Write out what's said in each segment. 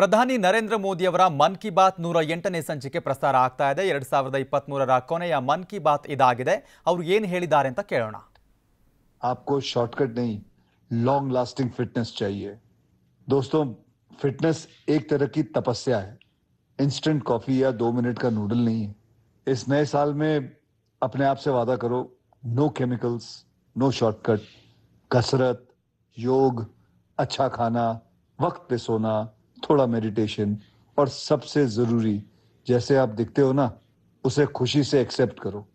प्रधानी नरेंद्र मोदी मन की बात नूर एंटन ಸಂಚಿಕೆ प्रसार आगता है ಎರಡು ಸಾವಿರದ ಇಪ್ಪತ್ತ್ಮೂರರ ಕೊನೆಯ ಮನ್ ಕಿ ಬಾತ್ ಇದಾಗಿದೆ ಅವರು आपको शॉर्टकट नहीं लॉन्ग लास्टिंग फिटनेस चाहिए दोस्तों फिटनेस एक तरह की तपस्या है इंस्टेंट कॉफी या दो मिनट का नूडल नहीं है इस नए साल में अपने आप से वादा करो नो केमिकल्स नो शॉर्टकट कसरत योग अच्छा खाना वक्त पे सोना थोड़ा मेडिटेशन और सबसे जरूरी जैसे आप दिखते हो ना उसे खुशी से एक्सेप्ट करो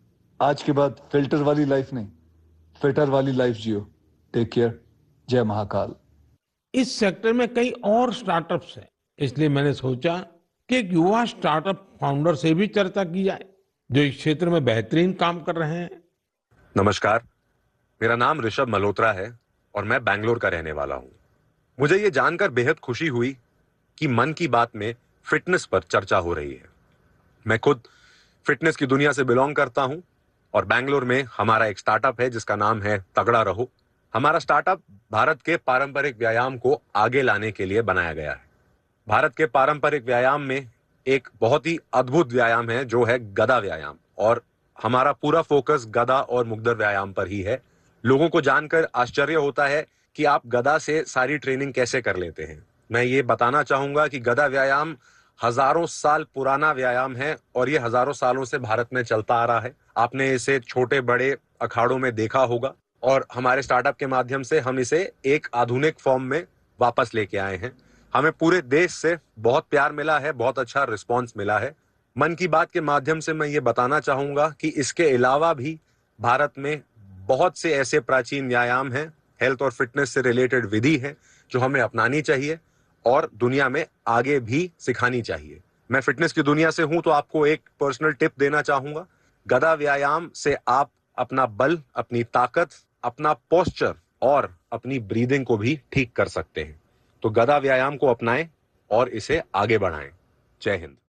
आज के बाद फिल्टर वाली लाइफ नहीं फिल्टर वाली लाइफ जियो टेक केयर जय महाकाल इस सेक्टर में कई और स्टार्टअप्स हैं इसलिए मैंने सोचा कि एक युवा स्टार्टअप फाउंडर से भी चर्चा की जाए जो इस क्षेत्र में बेहतरीन काम कर रहे हैं नमस्कार मेरा नाम ऋषभ मल्होत्रा है और मैं बैंगलोर का रहने वाला हूँ मुझे ये जानकर बेहद खुशी हुई कि मन की बात में फिटनेस पर चर्चा हो रही है मैं खुद फिटनेस की दुनिया से बिलोंग करता हूं और बैंगलोर में हमारा एक स्टार्टअप है जिसका नाम है तगड़ा रहो हमारा स्टार्टअप भारत के पारंपरिक व्यायाम को आगे लाने के लिए बनाया गया है भारत के पारंपरिक व्यायाम में एक बहुत ही अद्भुत व्यायाम है जो है गदा व्यायाम और हमारा पूरा फोकस गदा और मुग्धर व्यायाम पर ही है लोगों को जानकर आश्चर्य होता है कि आप गदा से सारी ट्रेनिंग कैसे कर लेते हैं मैं ये बताना चाहूंगा कि गदा व्यायाम हजारों साल पुराना व्यायाम है और ये हजारों सालों से भारत में चलता आ रहा है आपने इसे छोटे बड़े अखाड़ों में देखा होगा और हमारे स्टार्टअप के माध्यम से हम इसे एक आधुनिक फॉर्म में वापस लेके आए हैं हमें पूरे देश से बहुत प्यार मिला है बहुत अच्छा रिस्पॉन्स मिला है मन की बात के माध्यम से मैं ये बताना चाहूंगा कि इसके अलावा भी भारत में बहुत से ऐसे प्राचीन व्यायाम हैं हेल्थ और फिटनेस से रिलेटेड विधि है जो हमें अपनानी चाहिए और दुनिया में आगे भी सिखानी चाहिए मैं फिटनेस की दुनिया से हूं तो आपको एक पर्सनल टिप देना चाहूंगा गदा व्यायाम से आप अपना बल अपनी ताकत अपना पोस्चर और अपनी ब्रीदिंग को भी ठीक कर सकते हैं तो गदा व्यायाम को अपनाएं और इसे आगे बढ़ाएं जय हिंद